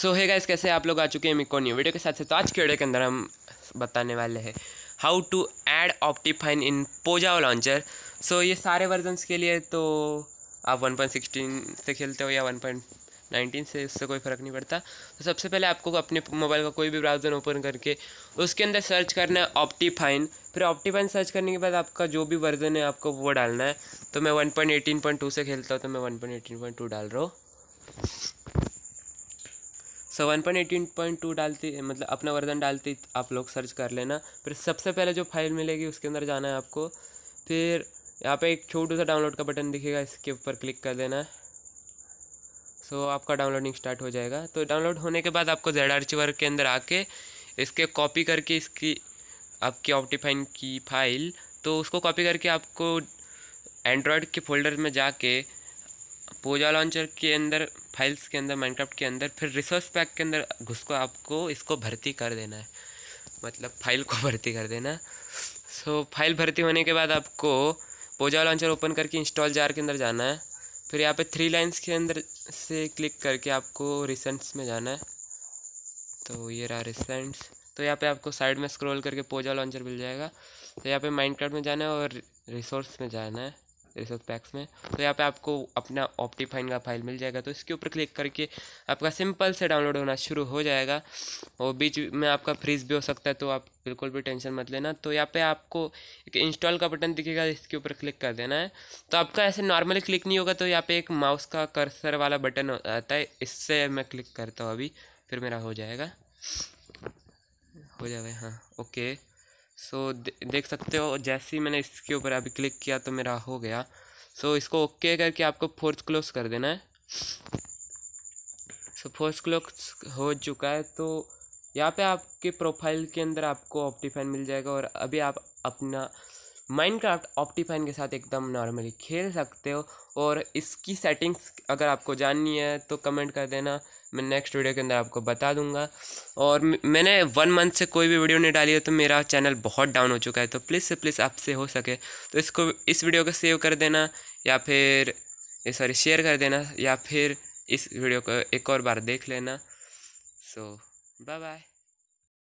सो है गाइस कैसे आप लोग आ चुके हैं मिको न्यू वीडियो के साथ से तो आज के वीडियो के अंदर हम बताने वाले हैं how to add Optifine in Pojav launcher so ये सारे वर्जनस के लिए तो आप सिक्सटीन से खेलते हो या वन नाइनटीन से इससे कोई फ़र्क नहीं पड़ता तो सबसे पहले आपको अपने मोबाइल का कोई भी ब्राउज़र ओपन करके उसके अंदर सर्च करना है ऑप्टिफाइन फिर ऑप्टिफाइन सर्च करने के बाद आपका जो भी वर्जन है आपको वो डालना है तो मैं 1.18.2 से खेलता हूँ तो मैं 1.18.2 डाल रहा हूँ so one point eighteen point two डालती मतलब अपना वर्जन डालती आप लोग सर्च कर लेना फिर सबसे पहले जो फाइल मिलेगी उसके अंदर जाना है आपको फिर यहाँ पे एक छोटू सा डाउनलोड का बटन दिखेगा इसके ऊपर क्लिक कर देना है सो so, आपका डाउनलोडिंग स्टार्ट हो जाएगा तो डाउनलोड होने के बाद आपको जेड आर्चिवर के अंदर आके इसके कॉपी करके इसकी आपकी ऑप्टिफाइन की फाइल तो उसको कॉपी करके आपको एंड्रॉयड के फोल्डर में जाके पोजा लॉन्चर के अंदर फाइल्स के अंदर माइनक्राफ्ट के अंदर फिर रिसोर्स पैक के अंदर घुस को आपको इसको भर्ती कर देना है मतलब फाइल को भर्ती कर देना सो so, फाइल भर्ती होने के बाद आपको पोजा लॉन्चर ओपन करके इंस्टॉल जार के अंदर जाना है फिर यहाँ पे थ्री लाइंस के अंदर से क्लिक करके आपको रिसेंट्स में जाना है तो ये रहा रिसेंट्स तो यहाँ पे आपको साइड में स्क्रॉल करके पोजा लॉन्चर मिल जाएगा तो यहाँ पे माइंड में जाना है और रिसोर्स में जाना है रिसोर्स पैक्स में तो यहाँ पे आपको अपना ऑप्टीफाइन का फाइल मिल जाएगा तो इसके ऊपर क्लिक करके आपका सिंपल से डाउनलोड होना शुरू हो जाएगा और बीच में आपका फ्रीज भी हो सकता है तो आप बिल्कुल भी टेंशन मत लेना तो यहाँ पे आपको एक इंस्टॉल का बटन दिखेगा इसके ऊपर क्लिक कर देना है तो आपका ऐसे नॉर्मली क्लिक नहीं होगा तो यहाँ पे एक माउस का कर्सर वाला बटन आता है इससे मैं क्लिक करता हूँ अभी फिर मेरा हो जाएगा हो जाएगा हाँ ओके सो so, देख सकते हो जैसे ही मैंने इसके ऊपर अभी क्लिक किया तो मेरा हो गया सो so, इसको ओके okay करके आपको फोर्थ क्लोज कर देना है सो so, फोर्स क्लोज हो चुका है तो यहाँ पे आपके प्रोफाइल के अंदर आपको ऑप्टीफाइन मिल जाएगा और अभी आप अपना माइनक्राफ्ट ऑप्टीफाइन के साथ एकदम नॉर्मली खेल सकते हो और इसकी सेटिंग्स अगर आपको जाननी है तो कमेंट कर देना मैं नेक्स्ट वीडियो के अंदर आपको बता दूंगा और मैंने वन मंथ से कोई भी वीडियो नहीं डाली है तो मेरा चैनल बहुत डाउन हो चुका है तो प्लीज़ से प्लीज़ आपसे हो सके तो इसको इस वीडियो को सेव कर देना या फिर सॉरी शेयर कर देना या फिर इस वीडियो को एक और बार देख लेना सो बाय बाय